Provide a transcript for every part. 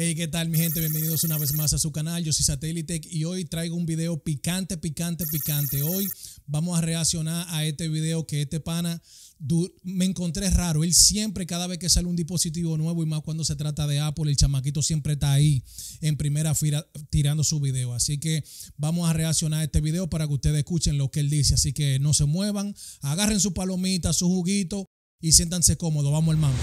Hey, ¿qué tal mi gente? Bienvenidos una vez más a su canal. Yo soy Satellitech y hoy traigo un video picante, picante, picante. Hoy vamos a reaccionar a este video que este pana me encontré raro. Él siempre, cada vez que sale un dispositivo nuevo y más cuando se trata de Apple, el chamaquito siempre está ahí en primera fila tirando su video. Así que vamos a reaccionar a este video para que ustedes escuchen lo que él dice. Así que no se muevan, agarren su palomita, su juguito y siéntanse cómodos. Vamos, hermano.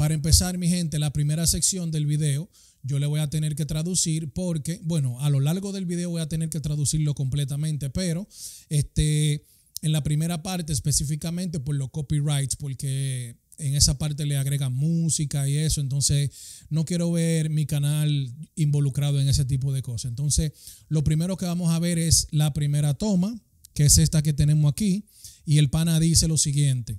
Para empezar, mi gente, la primera sección del video yo le voy a tener que traducir porque, bueno, a lo largo del video voy a tener que traducirlo completamente, pero este, en la primera parte específicamente por los copyrights, porque en esa parte le agregan música y eso, entonces no quiero ver mi canal involucrado en ese tipo de cosas. Entonces, lo primero que vamos a ver es la primera toma, que es esta que tenemos aquí, y el pana dice lo siguiente.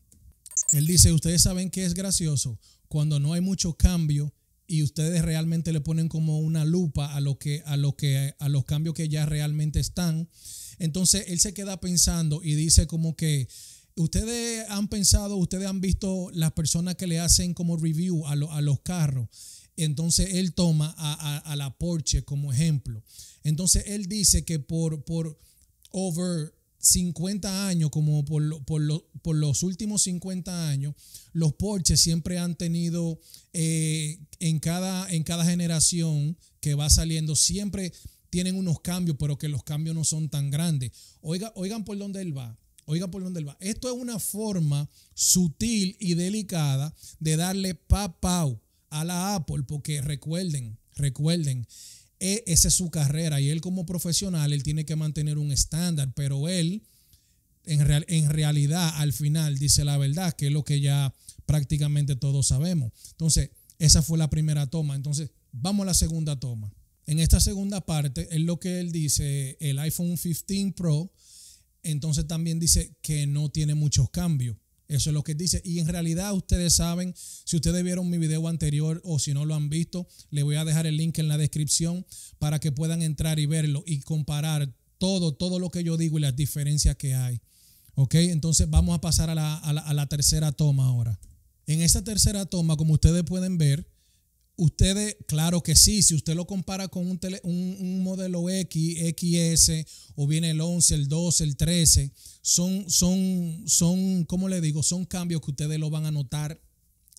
Él dice, ustedes saben que es gracioso cuando no hay mucho cambio y ustedes realmente le ponen como una lupa a lo que a lo que a los cambios que ya realmente están. Entonces él se queda pensando y dice como que ustedes han pensado, ustedes han visto las personas que le hacen como review a, a los carros. Entonces él toma a, la Porsche como ejemplo. Entonces él dice que por, por over 50 años, como por, los últimos 50 años, los Porsche siempre han tenido eh, en, cada, en cada generación que va saliendo, siempre tienen unos cambios, pero que los cambios no son tan grandes. oigan por dónde él va. Oigan por dónde él va. Esto es una forma sutil y delicada de darle papau a la Apple, porque recuerden, recuerden eh, esa es su carrera y él como profesional, él tiene que mantener un estándar, pero él en, en realidad al final dice la verdad, que es lo que ya prácticamente todos sabemos. Entonces, esa fue la primera toma. Entonces, vamos a la segunda toma. En esta segunda parte es lo que él dice, el iPhone 15 Pro, entonces también dice que no tiene muchos cambios. Eso es lo que dice. Y en realidad ustedes saben, si ustedes vieron mi video anterior o si no lo han visto, le voy a dejar el link en la descripción para que puedan entrar y verlo y comparar todo, todo lo que yo digo y las diferencias que hay. ¿Ok? Entonces vamos a pasar a la, a la, a la tercera toma ahora. En esta tercera toma, como ustedes pueden ver, Ustedes, claro que sí, si usted lo compara con un, un, modelo X, XS, o viene el 11, el 12, el 13, son, son, son, como le digo? Son cambios que ustedes lo van a notar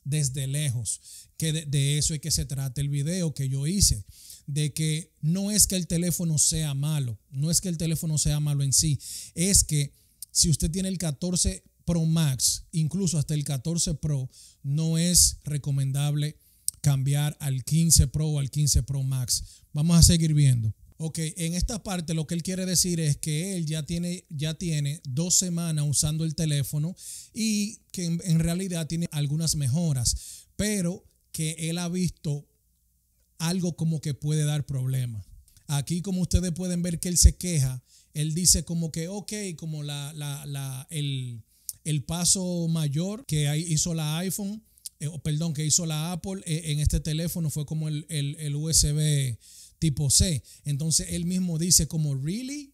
desde lejos, que de, eso es que se trata el video que yo hice de que no es que el teléfono sea malo, no es que el teléfono sea malo en sí, es que si usted tiene el 14 Pro Max, incluso hasta el 14 Pro, no es recomendable cambiar al 15 Pro o al 15 Pro Max. Vamos a seguir viendo. Ok, en esta parte lo que él quiere decir es que él ya tiene, ya tiene dos semanas usando el teléfono y que en, realidad tiene algunas mejoras, pero que él ha visto algo como que puede dar problemas. Aquí como ustedes pueden ver que él se queja, él dice como que, ok, como la, la, la el, el paso mayor que hizo la iPhone eh, perdón, que hizo la Apple eh, en este teléfono fue como el, USB tipo C. Entonces él mismo dice como, ¿really?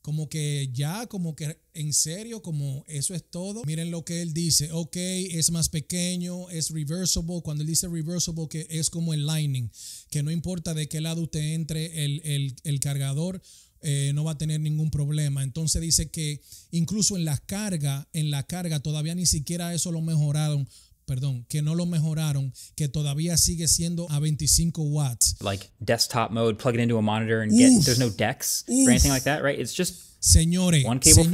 como que ya, como que en serio, como eso es todo. Miren lo que él dice, ok, es más pequeño, es reversible. Cuando él dice reversible, que es como el Lightning, que no importa de qué lado usted entre el, cargador, eh, no va a tener ningún problema. Entonces dice que incluso en la carga, en la carga todavía ni siquiera eso lo mejoraron perdón, que no lo mejoraron, que todavía sigue siendo a 25 watts. Like desktop mode, plug it into a monitor and get, there's no DeX or anything like that, right? It's just Señores, One cable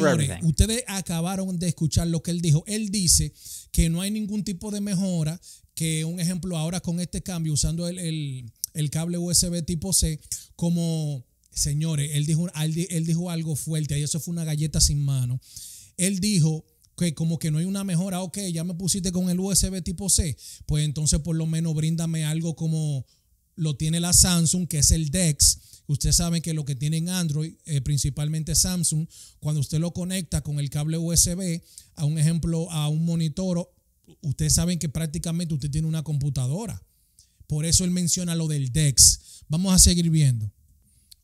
ustedes acabaron de escuchar lo que él dijo. Él dice que no hay ningún tipo de mejora, que un ejemplo ahora con este cambio, usando el, cable USB tipo C, como, señores, él dijo, él dijo algo fuerte, y eso fue una galleta sin mano. Él dijo que como que no hay una mejora, ok, ya me pusiste con el USB tipo C, pues entonces por lo menos bríndame algo como lo tiene la Samsung, que es el DeX. Ustedes saben que lo que en Android, eh, principalmente Samsung, cuando usted lo conecta con el cable USB a un ejemplo, a un monitor, ustedes saben que prácticamente usted tiene una computadora. Por eso él menciona lo del DEX. Vamos a seguir viendo.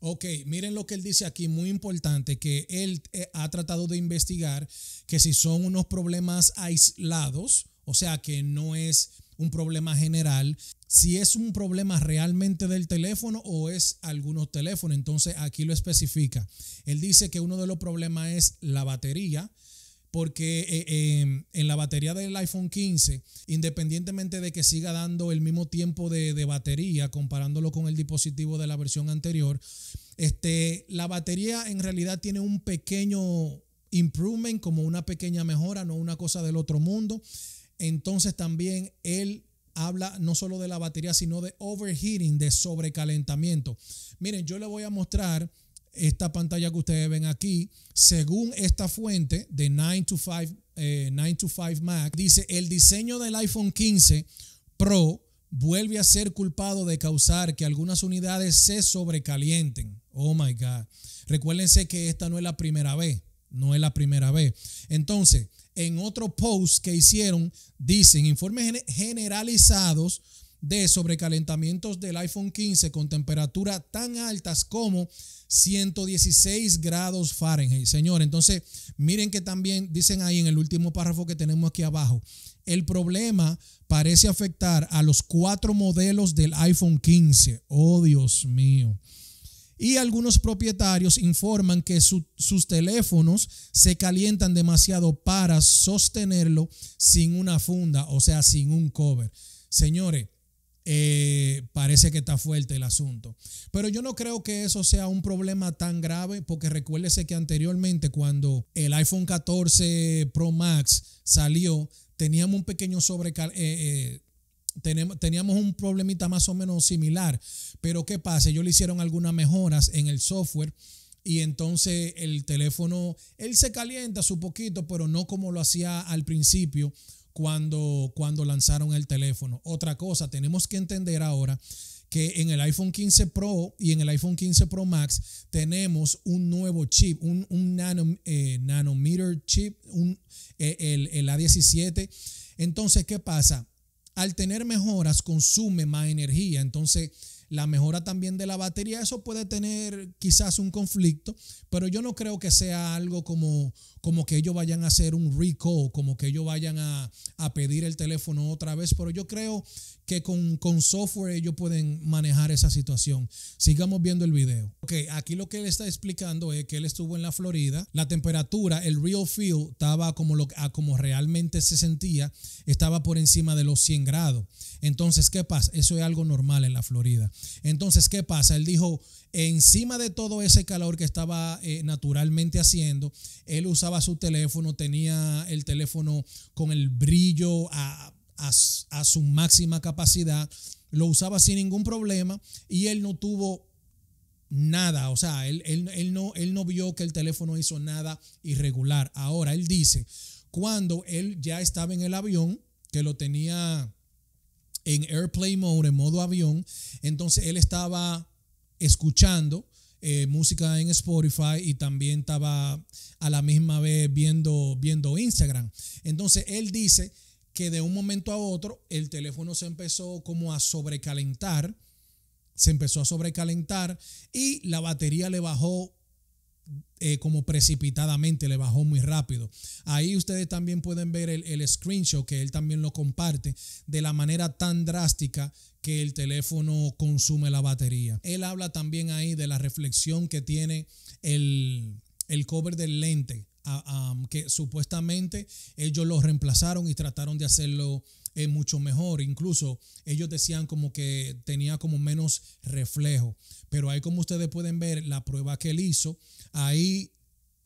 Ok, miren lo que él dice aquí, muy importante, que él eh, ha tratado de investigar que si son unos problemas aislados, o sea que no es un problema general, si es un problema realmente del teléfono o es algunos teléfonos, entonces aquí lo especifica. Él dice que uno de los problemas es la batería, porque eh, em, en la batería del iPhone 15, independientemente de que siga dando el mismo tiempo de, batería comparándolo con el dispositivo de la versión anterior, este, la batería en realidad tiene un pequeño improvement, como una pequeña mejora, no una cosa del otro mundo. Entonces también él habla no solo de la batería, sino de overheating, de sobrecalentamiento. Miren, yo le voy a mostrar esta pantalla que ustedes ven aquí, según esta fuente de 9 to 5, eh, Mac, dice el diseño del iPhone 15 Pro vuelve a ser culpado de causar que algunas unidades se sobrecalienten. Oh my God. Recuérdense que esta no es la primera vez. No es la primera vez. Entonces, en otro post que hicieron, dicen informes generalizados de sobrecalentamientos del iPhone 15 con temperaturas tan altas como 116 grados Fahrenheit. Señor, entonces miren que también dicen ahí en el último párrafo que tenemos aquí abajo, el problema parece afectar a los cuatro modelos del iPhone 15. Oh, Dios mío. Y algunos propietarios informan que sus teléfonos se calientan demasiado para sostenerlo sin una funda, o sea, sin un cover. Señores, eh, parece que está fuerte el asunto. Pero yo no creo que eso sea un problema tan grave, porque recuérdese que anteriormente cuando el iPhone 14 Pro Max salió, teníamos un pequeño sobrecal... Eh, eh, teníamos un problemita más o menos similar, pero ¿qué pasa? Ellos le hicieron algunas mejoras en el software y entonces el teléfono, él se calienta su poquito, pero no como lo hacía al principio cuando, cuando lanzaron el teléfono. Otra cosa, tenemos que entender ahora que en el iPhone 15 Pro y en el iPhone 15 Pro Max tenemos un nuevo chip, un, eh, nanometer chip, un, eh, el, A17. Entonces, ¿qué pasa? Al tener mejoras consume más energía. Entonces, la mejora también de la batería, eso puede tener quizás un conflicto, pero yo no creo que sea algo como, como que ellos vayan a hacer un recall, como que ellos vayan a, pedir el teléfono otra vez, pero yo creo que con, software ellos pueden manejar esa situación. Sigamos viendo el video. Ok, aquí lo que él está explicando es que él estuvo en la Florida, la temperatura, el real feel estaba como, lo, como realmente se sentía, estaba por encima de los 100 grados. Entonces, ¿qué pasa? Eso es algo normal en la Florida. Entonces, ¿qué pasa? Él dijo, encima de todo ese calor que estaba eh, naturalmente haciendo, él usaba su teléfono, tenía el teléfono con el brillo a, su máxima capacidad, lo usaba sin ningún problema y él no tuvo nada, o sea, él, no, él no vio que el teléfono hizo nada irregular. Ahora, él dice, cuando él ya estaba en el avión, que lo tenía en airplay mode, en modo avión. Entonces él estaba escuchando eh, música en Spotify y también estaba a la misma vez viendo, viendo Instagram. Entonces él dice que de un momento a otro el teléfono se empezó como a sobrecalentar, se empezó a sobrecalentar y la batería le bajó eh, como precipitadamente, le bajó muy rápido. Ahí ustedes también pueden ver el, screenshot que él también lo comparte de la manera tan drástica que el teléfono consume la batería. Él habla también ahí de la reflexión que tiene el, cover del lente, que supuestamente ellos lo reemplazaron y trataron de hacerlo es mucho mejor. Incluso ellos decían como que tenía como menos reflejo. Pero ahí como ustedes pueden ver la prueba que él hizo, ahí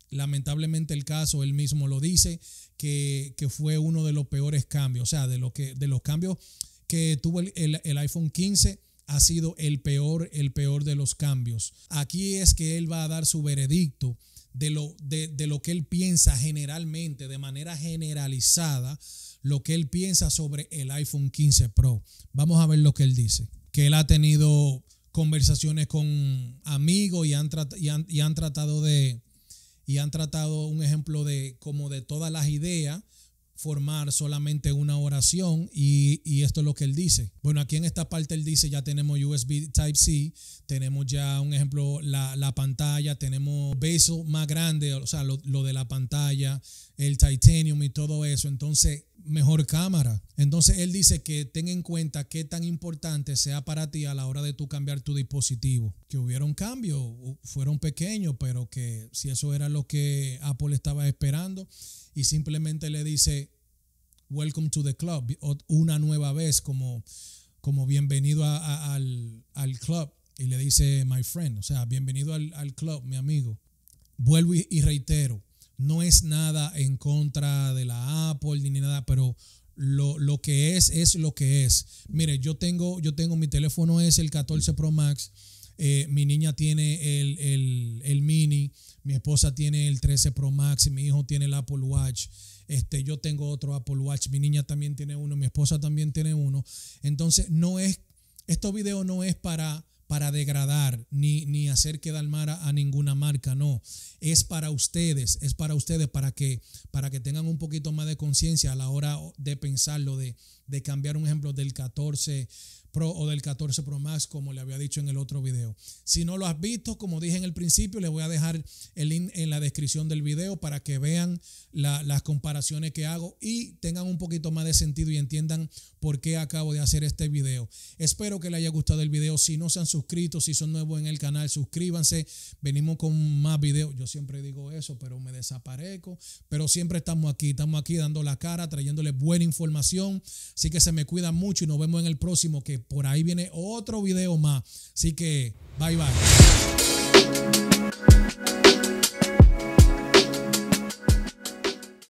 lamentablemente el caso, él mismo lo dice, que, fue uno de los peores cambios. O sea, de, lo que, de los cambios que tuvo el, iPhone 15 ha sido el peor, el peor de los cambios. Aquí es que él va a dar su veredicto de lo, de lo que él piensa generalmente, de manera generalizada, lo que él piensa sobre el iPhone 15 Pro. Vamos a ver lo que él dice. Que él ha tenido conversaciones con amigos y han, y han, tratado de, y han tratado un ejemplo de como de todas las ideas formar solamente una oración y, esto es lo que él dice. Bueno, aquí en esta parte él dice ya tenemos USB Type-C, tenemos ya un ejemplo la, pantalla, tenemos bezel más grande, o sea, lo, lo de la pantalla, el titanium y todo eso. Entonces, mejor cámara. Entonces él dice que ten en cuenta qué tan importante sea para ti a la hora de tú cambiar tu dispositivo. Que hubieron cambios, fueron pequeños, pero que si eso era lo que Apple estaba esperando y simplemente le dice Welcome to the club, una nueva vez como, como bienvenido al, club. Y le dice my friend, o sea, bienvenido al, al club, mi amigo. Vuelvo y reitero, no es nada en contra de la Apple ni nada, pero lo, que es es lo que es. Mire, yo tengo, yo tengo mi teléfono es el 14 Pro Max, eh, mi niña tiene el, mini, mi esposa tiene el 13 Pro Max, mi hijo tiene el Apple Watch. Este, yo tengo otro Apple Watch, mi niña también tiene uno, mi esposa también tiene uno. Entonces, no es, estos videos no es para para degradar ni, ni hacer que mal a, ninguna marca, no. Es para ustedes, es para ustedes, para que, para que tengan un poquito más de conciencia a la hora de pensarlo, de, de cambiar un ejemplo del 14 Pro o del 14 Pro Max, como le había dicho en el otro video. Si no lo has visto, como dije en el principio, les voy a dejar el link en la descripción del video para que vean las comparaciones que hago y tengan un poquito más de sentido y entiendan por qué acabo de hacer este video. Espero que les haya gustado el video. Si no se han suscrito, si son nuevos en el canal, suscríbanse. Venimos con más videos. Yo siempre digo eso, pero me desaparezco. Pero siempre estamos aquí, estamos aquí dando la cara, trayéndoles buena información. Así que se me cuidan mucho y nos vemos en el próximo que por ahí viene otro video más. Así que, bye bye.